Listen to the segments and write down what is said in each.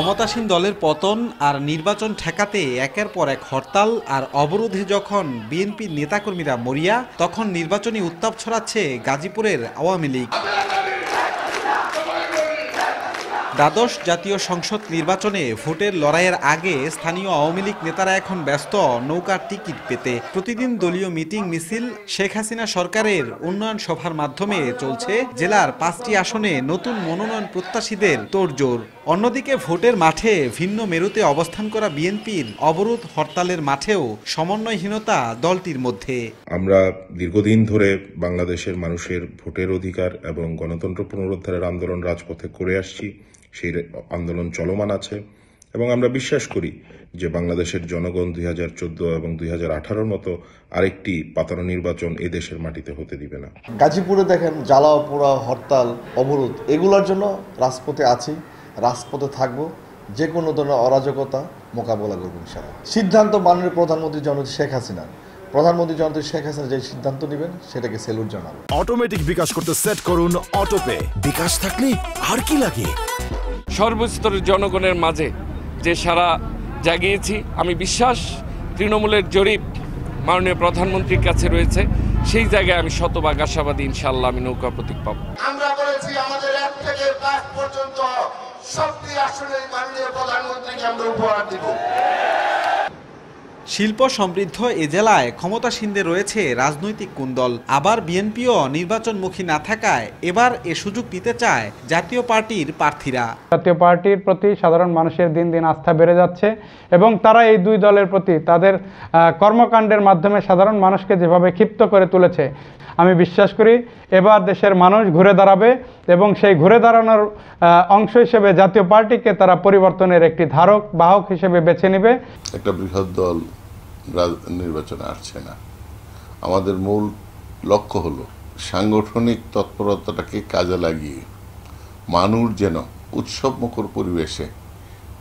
ক্ষমতাসীন দলের পতন আর নির্বাচন ঠেকাতে একের পর এক হরতাল আর অবরোধে যখন বিএনপি নেতাকর্মীরা মরিয়া তখন নির্বাচনী উত্তাপ ছড়াচ্ছে গাজীপুরের আওয়ামী লীগ দ্বাদশ জাতীয় সংসদ নির্বাচনে ভোটের লড়াইয়ের আগে স্থানীয় আওয়ামী লীগ নেতারা এখন ব্যস্ত নৌকার টিকিট পেতে প্রতিদিন দলীয় মিটিং মিছিল শেখ হাসিনা সরকারের উন্নয়ন সভার মাধ্যমে চলছে জেলার পাঁচটি আসনে নতুন মনোনয়ন প্রত্যাশীদের তোড়জোড় অন্যদিকে ভোটের মাঠে ভিন্ন মেরুতে অবস্থান করা বিএনপির অবরোধ হরতালের মাঠেও সমন্বয়হীনতা দলটির মধ্যে আমরা দীর্ঘদিন ধরে বাংলাদেশের মানুষের ভোটের অধিকার এবং গণতন্ত্র পুনরুদ্ধারের আন্দোলন রাজপথে করে আসছি সেই আন্দোলন চলমান আছে এবং আমরা বিশ্বাস করি যে বাংলাদেশের জনগণ দুই হাজার চোদ্দ এবং দুই হাজার আঠারোর মতো আরেকটি পাতানো নির্বাচন এ দেশের মাটিতে হতে দিবে না গাজীপুরে দেখেন জ্বালাও পোড়া হরতাল অবরোধ এগুলোর জন্য রাজপথে আছি রাজপথে থাকবো যে কোনো ধরনের অরাজকতা মোকাবেলা করব ইনশাআল্লাহ সিদ্ধান্ত মাননীয় প্রধানমন্ত্রী জন শেখ হাসিনা প্রধানমন্ত্রী জনতা শেখ হাসিনা যে সিদ্ধান্ত নেবেন সেটাকে সেলুট জানাবো অটোমেটিক বিকাশ করতে সেট করুন অটোপে বিকাশ থাকলে আর কি লাগে সর্বস্তরের জনগণের মাঝে যে সারা জাগিয়েছি আমি বিশ্বাস তৃণমূলের জরিপ মাননীয় প্রধানমন্ত্রীর কাছে রয়েছে সেই জায়গায় আমি শতভাগ আশাবাদী ইনশাল্লাহ আমি নৌকা প্রতীক পাবো আমরা বলেছি আমাদের এক থেকে পাঁচ পর্যন্ত সবটি আসলে মাননীয় প্রধানমন্ত্রীকে আমরা উপহার দিব শিল্প সমৃদ্ধ এ জেলায় ক্ষমতাসীনদের রয়েছে রাজনৈতিক কুন্দল আবার বিএনপিও নির্বাচনমুখী না থাকায় এবার এ সুযোগ দিতে চায় জাতীয় পার্টির প্রার্থীরা জাতীয় পার্টির প্রতি সাধারণ মানুষের দিন দিন আস্থা বেড়ে যাচ্ছে এবং তারা এই দুই দলের প্রতি তাদের কর্মকাণ্ডের মাধ্যমে সাধারণ মানুষকে যেভাবে ক্ষিপ্ত করে তুলেছে আমি বিশ্বাস করি এবার দেশের মানুষ ঘুরে দাঁড়াবে এবং সেই ঘুরে দাঁড়ানোর অংশ হিসেবে জাতীয় পার্টিকে তারা পরিবর্তনের একটি ধারক বাহক হিসেবে বেছে নেবে একটা বৃহৎ দল নির্বাচনে আসছে না আমাদের মূল লক্ষ্য হলো সাংগঠনিক তৎপরতাটাকে কাজে লাগিয়ে মানুষ যেন উৎসবমুখর পরিবেশে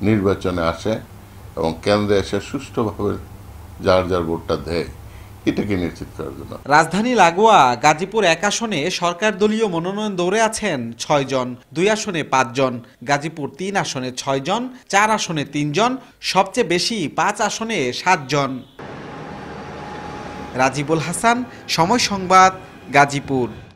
নির্বাচনে আসে এবং কেন্দ্রে এসে সুষ্ঠুভাবে যার যার ভোটটা দেয় এটাকে নিশ্চিত করার জন্য রাজধানী লাগোয়া গাজীপুর এক আসনে সরকার দলীয় মনোনয়ন দৌড়ে আছেন ছয় জন দুই আসনে পাঁচজন গাজীপুর তিন আসনে ছয় জন চার আসনে তিনজন সবচেয়ে বেশি পাঁচ আসনে সাতজন রাজিবুল হাসান সময় সংবাদ গাজীপুর